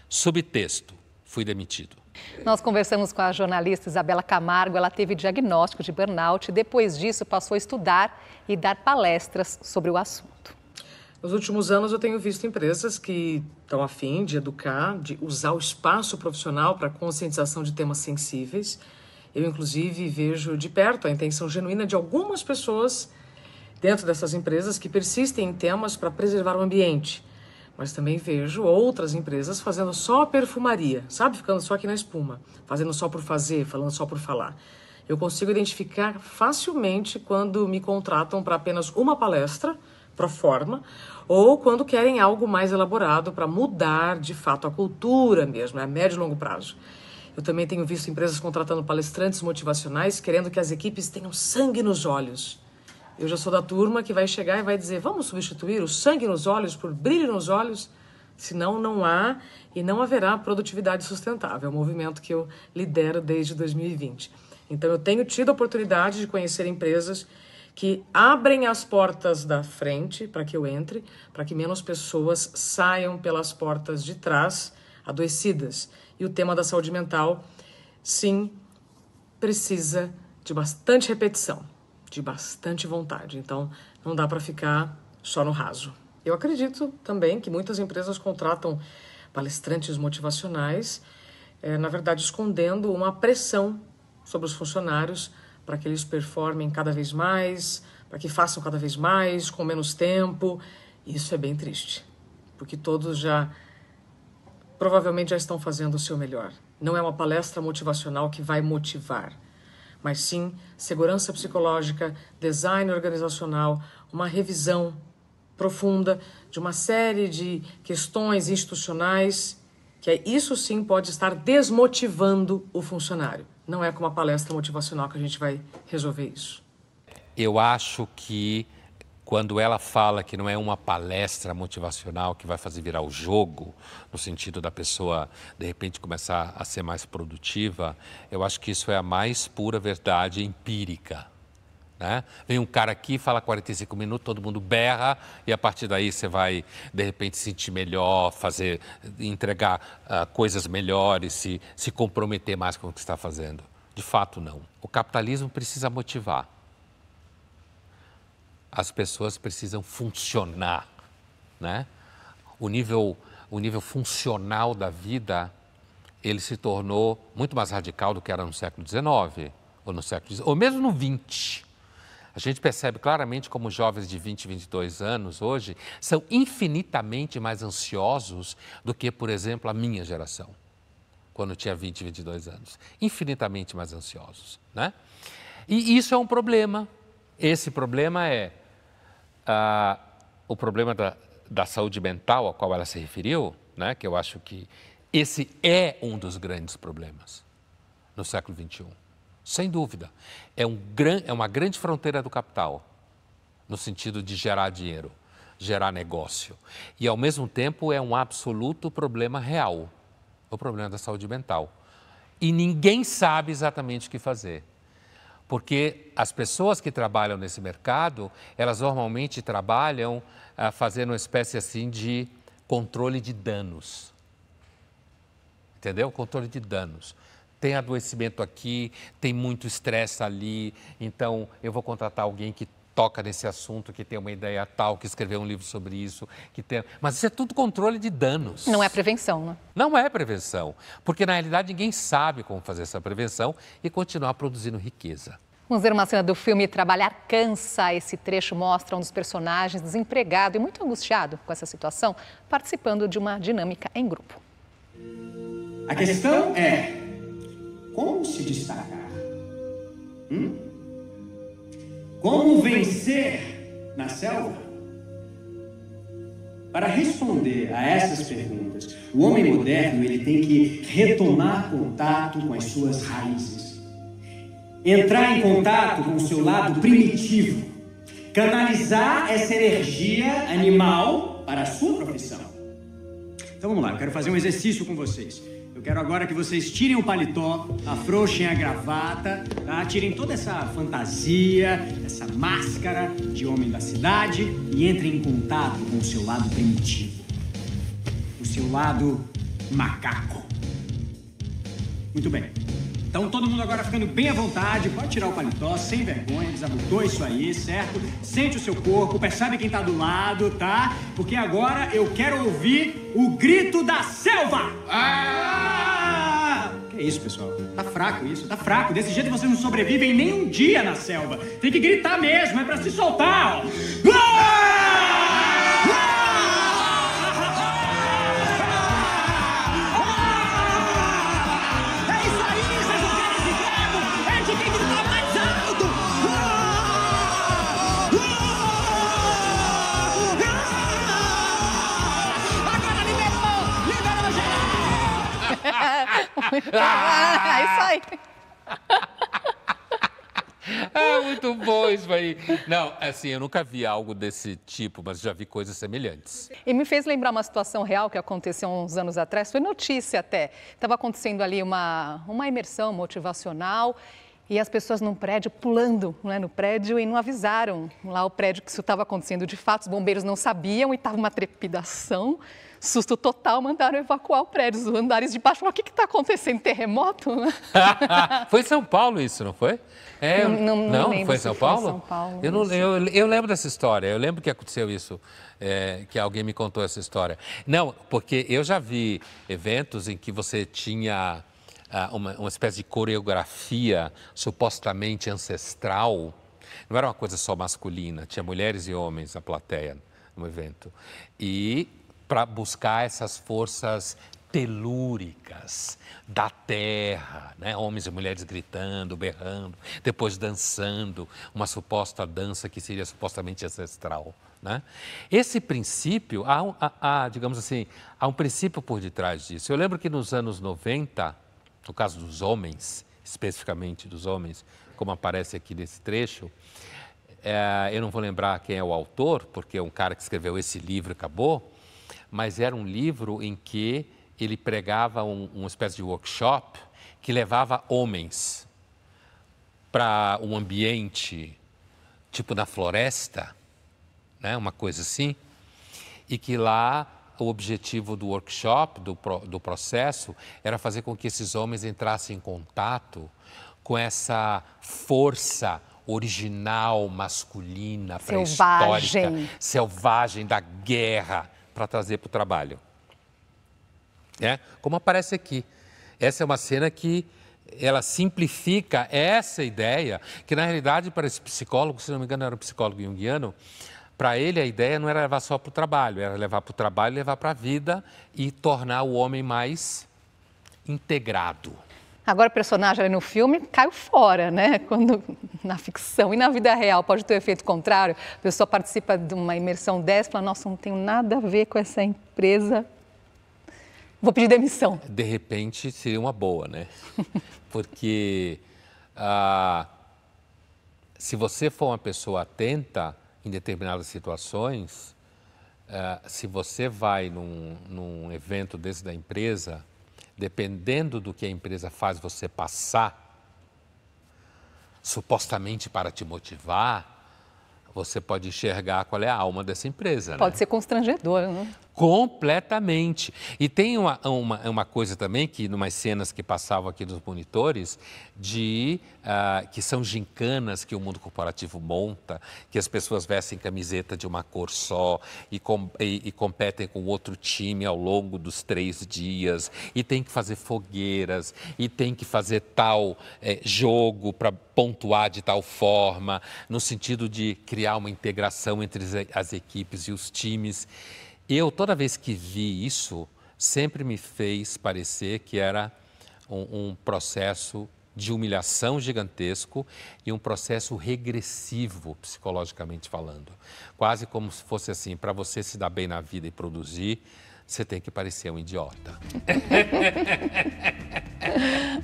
Subtexto: fui demitido. Nós conversamos com a jornalista Isabela Camargo. Ela teve diagnóstico de burnout e, depois disso, passou a estudar e dar palestras sobre o assunto. Nos últimos anos, eu tenho visto empresas que estão afim de educar, de usar o espaço profissional para conscientização de temas sensíveis. Eu, inclusive, vejo de perto a intenção genuína de algumas pessoas dentro dessas empresas que persistem em temas para preservar o ambiente. Mas também vejo outras empresas fazendo só perfumaria, sabe? Ficando só aqui na espuma, fazendo só por fazer, falando só por falar. Eu consigo identificar facilmente quando me contratam para apenas uma palestra, para forma, ou quando querem algo mais elaborado para mudar de fato a cultura mesmo, é a médio e longo prazo. Eu também tenho visto empresas contratando palestrantes motivacionais querendo que as equipes tenham sangue nos olhos. Eu já sou da turma que vai chegar e vai dizer: vamos substituir o sangue nos olhos por brilho nos olhos? Senão, não há e não haverá produtividade sustentável. É um movimento que eu lidero desde 2020. Então, eu tenho tido a oportunidade de conhecer empresas que abrem as portas da frente para que eu entre, para que menos pessoas saiam pelas portas de trás adoecidas. E o tema da saúde mental, sim, precisa de bastante repetição, de bastante vontade. Então, não dá para ficar só no raso. Eu acredito também que muitas empresas contratam palestrantes motivacionais, eh, na verdade, escondendo uma pressão sobre os funcionários para que eles performem cada vez mais, para que façam cada vez mais, com menos tempo. Isso é bem triste, porque todos já provavelmente já estão fazendo o seu melhor. Não é uma palestra motivacional que vai motivar, mas sim segurança psicológica, design organizacional, uma revisão profunda de uma série de questões institucionais que é isso sim pode estar desmotivando o funcionário não é com uma palestra motivacional que a gente vai resolver isso. Eu acho que quando ela fala que não é uma palestra motivacional que vai fazer virar o jogo, no sentido da pessoa de repente começar a ser mais produtiva, eu acho que isso é a mais pura verdade empírica né? Vem um cara aqui, fala 45 minutos, todo mundo berra e a partir daí você vai, de repente, sentir melhor, fazer, entregar uh, coisas melhores, se, se comprometer mais com o que está fazendo. De fato, não. O capitalismo precisa motivar. As pessoas precisam funcionar. Né? O, nível, o nível funcional da vida ele se tornou muito mais radical do que era no século XIX, ou no século ou mesmo no XX. A gente percebe claramente como jovens de 20, 22 anos hoje são infinitamente mais ansiosos do que, por exemplo, a minha geração, quando tinha 20, 22 anos. Infinitamente mais ansiosos, né? E isso é um problema. Esse problema é ah, o problema da, da saúde mental a qual ela se referiu, né? Que eu acho que esse é um dos grandes problemas no século 21 sem dúvida. É, um gran, é uma grande fronteira do capital, no sentido de gerar dinheiro, gerar negócio. E, ao mesmo tempo, é um absoluto problema real o problema da saúde mental. E ninguém sabe exatamente o que fazer. Porque as pessoas que trabalham nesse mercado, elas normalmente trabalham ah, fazendo uma espécie assim de controle de danos. Entendeu? Controle de danos tem adoecimento aqui, tem muito estresse ali, então eu vou contratar alguém que toca nesse assunto, que tem uma ideia tal, que escreveu um livro sobre isso, que tem. Mas isso é tudo controle de danos. Não é prevenção, né? Não é prevenção, porque na realidade ninguém sabe como fazer essa prevenção e continuar produzindo riqueza. Vamos ver uma cena do filme Trabalhar Cansa. Esse trecho mostra um dos personagens desempregado e muito angustiado com essa situação, participando de uma dinâmica em grupo. A questão é como se destacar? Hum? Como vencer na selva? Para responder a essas perguntas, o homem moderno ele tem que retomar contato com as suas raízes, entrar em contato com o seu lado primitivo, canalizar essa energia animal para a sua profissão. Então vamos lá, eu quero fazer um exercício com vocês. Eu quero agora que vocês tirem o paletó, afrouxem a gravata, tá? tirem toda essa fantasia, essa máscara de homem da cidade e entrem em contato com o seu lado primitivo. O seu lado macaco. Muito bem. Então todo mundo agora ficando bem à vontade, pode tirar o paletó, sem vergonha, desabotou isso aí, certo? Sente o seu corpo, percebe quem tá do lado, tá? Porque agora eu quero ouvir o grito da selva! Ah! Que isso, pessoal? Tá fraco isso, tá fraco. Desse jeito vocês não sobrevivem nem um dia na selva. Tem que gritar mesmo, é para se soltar, ó. Ah! ah! Isso aí. Ah, muito bom isso aí. Não, assim, eu nunca vi algo desse tipo, mas já vi coisas semelhantes. E me fez lembrar uma situação real que aconteceu uns anos atrás, foi notícia até. Estava acontecendo ali uma, uma imersão motivacional e as pessoas num prédio pulando né, no prédio e não avisaram lá o prédio que isso estava acontecendo de fato. Os bombeiros não sabiam e estava uma trepidação. Susto total, mandaram evacuar o prédio, os andares de baixo. Falaram, o que está acontecendo? Terremoto? foi em São Paulo isso, não foi? É, não, não, não, não foi em São Paulo? São Paulo eu, não, eu, eu, lembro dessa história, eu lembro que aconteceu isso, é, que alguém me contou essa história. Não, porque eu já vi eventos em que você tinha ah, uma, uma espécie de coreografia supostamente ancestral. Não era uma coisa só masculina, tinha mulheres e homens na plateia no evento. E para buscar essas forças telúricas da terra, né? homens e mulheres gritando, berrando, depois dançando, uma suposta dança que seria supostamente ancestral. Né? Esse princípio, há, há, há, digamos assim, há um princípio por detrás disso. Eu lembro que nos anos 90, no caso dos homens, especificamente dos homens, como aparece aqui nesse trecho, é, eu não vou lembrar quem é o autor, porque é um cara que escreveu esse livro acabou, mas era um livro em que ele pregava um, uma espécie de workshop que levava homens para um ambiente tipo na floresta, né, uma coisa assim, e que lá o objetivo do workshop, do, do processo, era fazer com que esses homens entrassem em contato com essa força original masculina, selvagem. pré-histórica, selvagem da guerra para trazer para o trabalho. É, como aparece aqui. Essa é uma cena que ela simplifica essa ideia, que na realidade para esse psicólogo, se não me engano era um psicólogo junguiano, para ele a ideia não era levar só para o trabalho, era levar para o trabalho, levar para a vida e tornar o homem mais integrado. Agora, o personagem no filme caiu fora, né? Quando na ficção e na vida real pode ter um efeito contrário. A pessoa participa de uma imersão dessa e fala: Nossa, não tenho nada a ver com essa empresa. Vou pedir demissão. De repente seria uma boa, né? Porque ah, se você for uma pessoa atenta em determinadas situações, ah, se você vai num, num evento desse da empresa dependendo do que a empresa faz você passar, supostamente para te motivar, você pode enxergar qual é a alma dessa empresa. Pode né? ser constrangedor, né? completamente. E tem uma, uma, uma coisa também que, numas cenas que passavam aqui nos monitores, de uh, que são gincanas que o mundo corporativo monta, que as pessoas vestem camiseta de uma cor só e, com, e, e competem com outro time ao longo dos três dias, e tem que fazer fogueiras, e tem que fazer tal é, jogo para pontuar de tal forma, no sentido de criar uma integração entre as equipes e os times eu, toda vez que vi isso, sempre me fez parecer que era um, um processo de humilhação gigantesco e um processo regressivo, psicologicamente falando. Quase como se fosse assim: para você se dar bem na vida e produzir, você tem que parecer um idiota.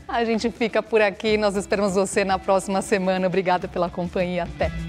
A gente fica por aqui. Nós esperamos você na próxima semana. Obrigada pela companhia. Até.